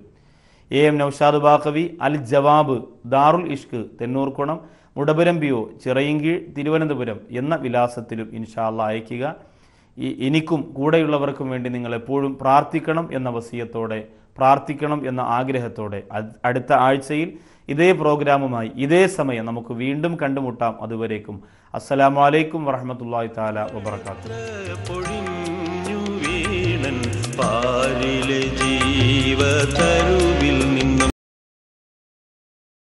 A M Naushad Baqavi Al Jawab Darul Ishq Thennoorkonam Mudapuram P O Chirayinkeezhu Thiruvananthapuram എന്ന വിലാസത്തിലും ഇൻഷാല്ല അയക്കുക ഈ എനിക്കും കൂടെയുള്ളവർക്കും വേണ്ടി നിങ്ങൾ എപ്പോഴും പ്രാർത്ഥിക്കണം എന്ന വസീയത്തോടെ പ്രാർത്ഥിക്കണം എന്ന ആഗ്രഹത്തോടെ അടുത്ത ആഴ്ചയിൽ ഇതേ പ്രോഗ്രാമുമായി ഇതേ സമയം നമുക്ക് വീണ്ടും കണ്ടുമുട്ടാം അതുവരേക്കും അസ്സലാമു അലൈക്കും വറഹമത്തല്ലാഹി താല വബർക്കാത്തു പാരിലെ നിന്ന്